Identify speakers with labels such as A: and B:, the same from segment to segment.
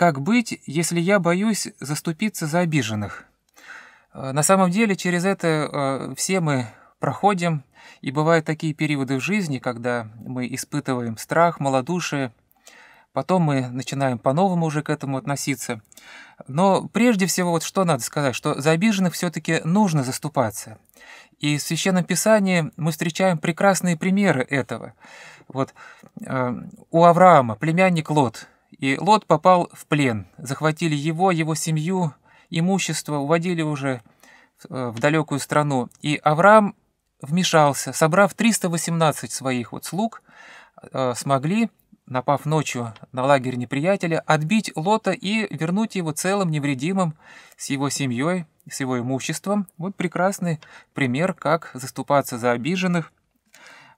A: Как быть, если я боюсь заступиться за обиженных? Э, на самом деле через это э, все мы проходим, и бывают такие периоды в жизни, когда мы испытываем страх, малодушие, потом мы начинаем по-новому уже к этому относиться. Но прежде всего вот что надо сказать, что за обиженных все-таки нужно заступаться. И в Священном Писании мы встречаем прекрасные примеры этого. Вот э, у Авраама племянник Лот, и Лот попал в плен. Захватили его, его семью, имущество, уводили уже э, в далекую страну. И Авраам вмешался, собрав 318 своих вот слуг, э, смогли, напав ночью на лагерь неприятеля, отбить Лота и вернуть его целым, невредимым, с его семьей, с его имуществом. Вот прекрасный пример, как заступаться за обиженных,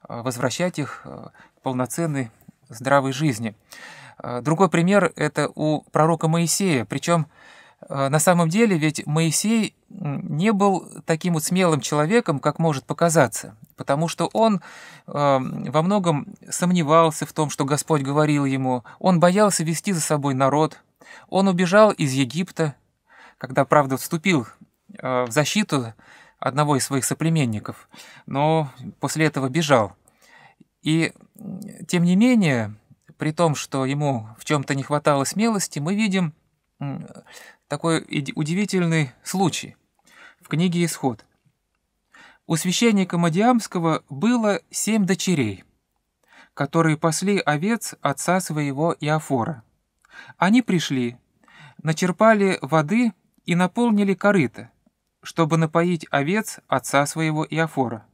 A: э, возвращать их к полноценной здравой жизни. А, другой пример – это у пророка Моисея. Причем а, на самом деле ведь Моисей не был таким вот смелым человеком, как может показаться, потому что он а, во многом сомневался в том, что Господь говорил ему, он боялся вести за собой народ, он убежал из Египта, когда, правда, вступил в защиту одного из своих соплеменников, но после этого бежал. И тем не менее, при том, что ему в чем-то не хватало смелости, мы видим такой удивительный случай в книге «Исход». У священника Мадиамского было семь дочерей, которые пасли овец отца своего Иофора. Они пришли, начерпали воды и наполнили корыто, чтобы напоить овец отца своего Иофора.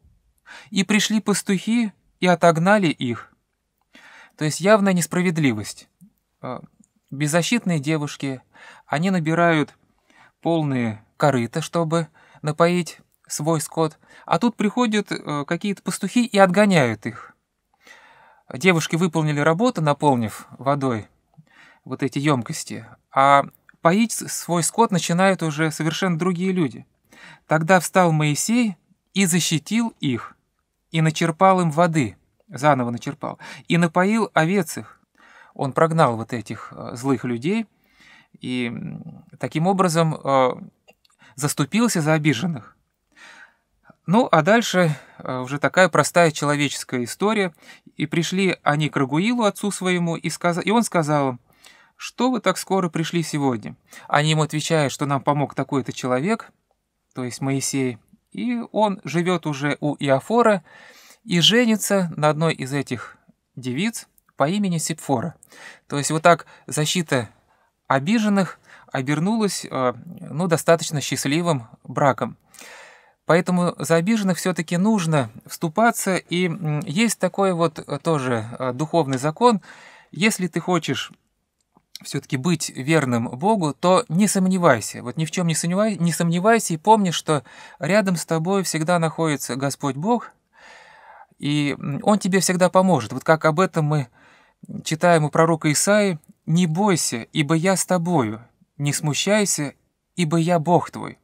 A: И пришли пастухи и отогнали их – то есть явная несправедливость. А, беззащитные девушки, они набирают полные корыта, чтобы напоить свой скот, а тут приходят э, какие-то пастухи и отгоняют их. Девушки выполнили работу, наполнив водой вот эти емкости, а поить свой скот начинают уже совершенно другие люди. Тогда встал Моисей и защитил их, и начерпал им воды – заново начерпал, и напоил овец их. Он прогнал вот этих э, злых людей, и таким образом э, заступился за обиженных. Ну, а дальше э, уже такая простая человеческая история. И пришли они к Рагуилу, отцу своему, и, сказ... и он сказал им, что вы так скоро пришли сегодня? Они ему отвечают, что нам помог такой-то человек, то есть Моисей, и он живет уже у Иофора, и женится на одной из этих девиц по имени Сипфора. То есть вот так защита обиженных обернулась э, ну, достаточно счастливым браком. Поэтому за обиженных все-таки нужно вступаться. И есть такой вот э, тоже э, духовный закон. Если ты хочешь все-таки быть верным Богу, то не сомневайся. Вот ни в чем не сомневайся, не сомневайся и помни, что рядом с тобой всегда находится Господь Бог, и Он тебе всегда поможет. Вот как об этом мы читаем у пророка Исаи, «Не бойся, ибо я с тобою, не смущайся, ибо я Бог твой.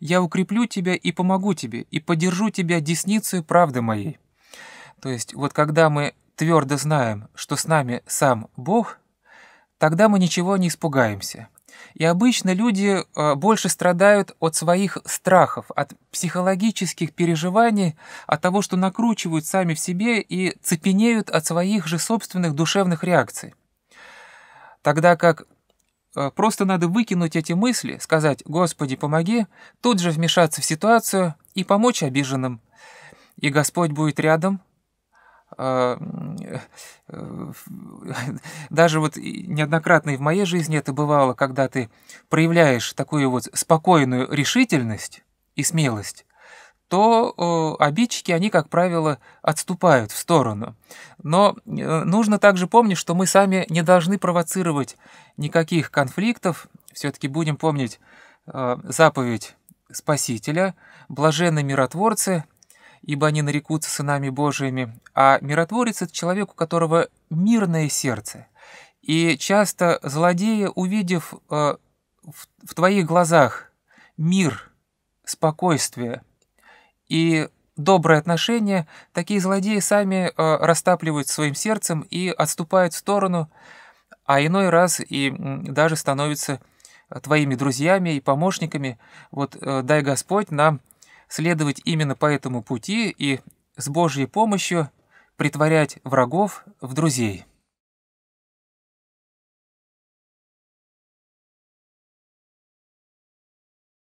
A: Я укреплю тебя и помогу тебе, и поддержу тебя десницей правды моей». То есть вот когда мы твердо знаем, что с нами сам Бог, тогда мы ничего не испугаемся – и обычно люди э, больше страдают от своих страхов, от психологических переживаний, от того, что накручивают сами в себе и цепенеют от своих же собственных душевных реакций. Тогда как э, просто надо выкинуть эти мысли, сказать «Господи, помоги», тут же вмешаться в ситуацию и помочь обиженным. И Господь будет рядом, а, э, э, даже вот неоднократно и в моей жизни это бывало, когда ты проявляешь такую вот спокойную решительность и смелость, то обидчики, они, как правило, отступают в сторону. Но э, нужно также помнить, что мы сами не должны провоцировать никаких конфликтов. Все-таки будем помнить а, заповедь Спасителя, блаженные миротворцы – ибо они нарекутся сынами Божиими, а миротворец — это человек, у которого мирное сердце. И часто злодея, увидев э, в, в твоих глазах мир, спокойствие и доброе отношение, такие злодеи сами э, растапливают своим сердцем и отступают в сторону, а иной раз и даже становятся э, твоими друзьями и помощниками. Вот э, дай Господь нам следовать именно по этому пути и с Божьей помощью притворять врагов в друзей.